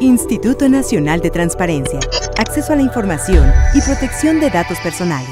Instituto Nacional de Transparencia, Acceso a la Información y Protección de Datos Personales.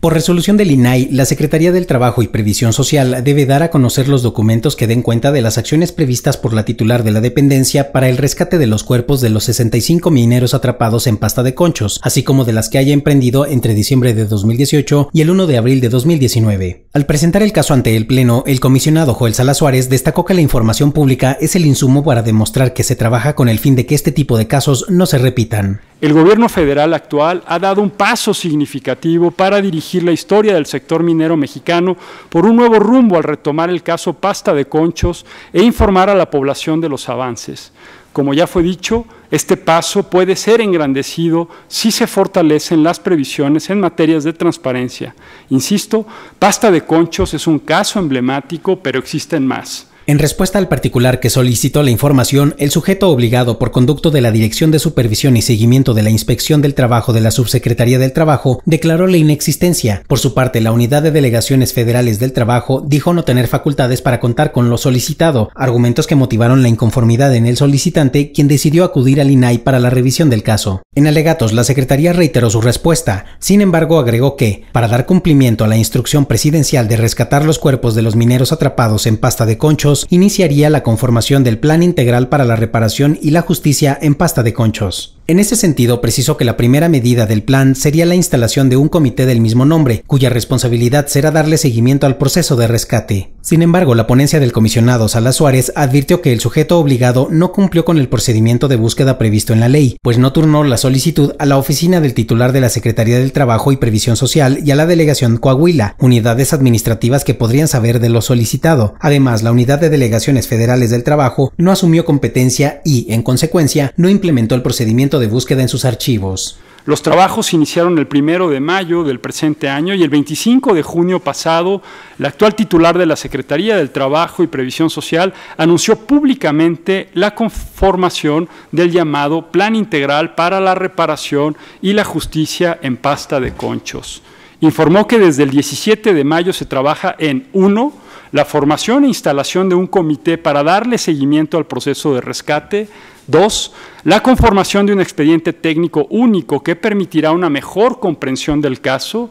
Por resolución del INAI, la Secretaría del Trabajo y Previsión Social debe dar a conocer los documentos que den cuenta de las acciones previstas por la titular de la dependencia para el rescate de los cuerpos de los 65 mineros atrapados en pasta de conchos, así como de las que haya emprendido entre diciembre de 2018 y el 1 de abril de 2019. Al presentar el caso ante el Pleno, el comisionado Joel Sala Suárez destacó que la información pública es el insumo para demostrar que se trabaja con el fin de que este tipo de casos no se repitan. El gobierno federal actual ha dado un paso significativo para dirigir la historia del sector minero mexicano por un nuevo rumbo al retomar el caso Pasta de Conchos e informar a la población de los avances. Como ya fue dicho, este paso puede ser engrandecido si se fortalecen las previsiones en materias de transparencia. Insisto, pasta de conchos es un caso emblemático, pero existen más. En respuesta al particular que solicitó la información, el sujeto obligado por conducto de la Dirección de Supervisión y Seguimiento de la Inspección del Trabajo de la Subsecretaría del Trabajo declaró la inexistencia. Por su parte, la Unidad de Delegaciones Federales del Trabajo dijo no tener facultades para contar con lo solicitado, argumentos que motivaron la inconformidad en el solicitante, quien decidió acudir al INAI para la revisión del caso. En alegatos, la Secretaría reiteró su respuesta, sin embargo agregó que, para dar cumplimiento a la instrucción presidencial de rescatar los cuerpos de los mineros atrapados en pasta de concho, iniciaría la conformación del Plan Integral para la Reparación y la Justicia en Pasta de Conchos. En ese sentido, preciso que la primera medida del plan sería la instalación de un comité del mismo nombre, cuya responsabilidad será darle seguimiento al proceso de rescate. Sin embargo, la ponencia del comisionado Salas Suárez advirtió que el sujeto obligado no cumplió con el procedimiento de búsqueda previsto en la ley, pues no turnó la solicitud a la oficina del titular de la Secretaría del Trabajo y Previsión Social y a la delegación Coahuila, unidades administrativas que podrían saber de lo solicitado. Además, la unidad de delegaciones federales del trabajo no asumió competencia y, en consecuencia, no implementó el procedimiento de búsqueda en sus archivos. Los trabajos iniciaron el primero de mayo del presente año y el 25 de junio pasado, la actual titular de la Secretaría del Trabajo y Previsión Social anunció públicamente la conformación del llamado Plan Integral para la Reparación y la Justicia en Pasta de Conchos. Informó que desde el 17 de mayo se trabaja en uno La formación e instalación de un comité para darle seguimiento al proceso de rescate, Dos, la conformación de un expediente técnico único que permitirá una mejor comprensión del caso.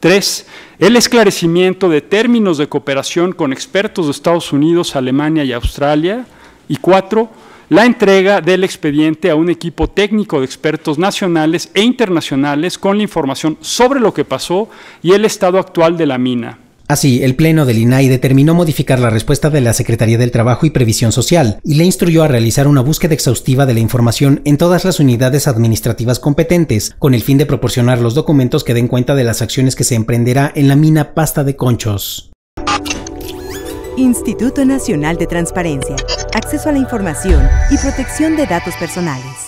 Tres, el esclarecimiento de términos de cooperación con expertos de Estados Unidos, Alemania y Australia. Y cuatro, la entrega del expediente a un equipo técnico de expertos nacionales e internacionales con la información sobre lo que pasó y el estado actual de la mina. Así, el Pleno del INAI determinó modificar la respuesta de la Secretaría del Trabajo y Previsión Social y le instruyó a realizar una búsqueda exhaustiva de la información en todas las unidades administrativas competentes, con el fin de proporcionar los documentos que den cuenta de las acciones que se emprenderá en la mina Pasta de Conchos. Instituto Nacional de Transparencia, Acceso a la Información y Protección de Datos Personales.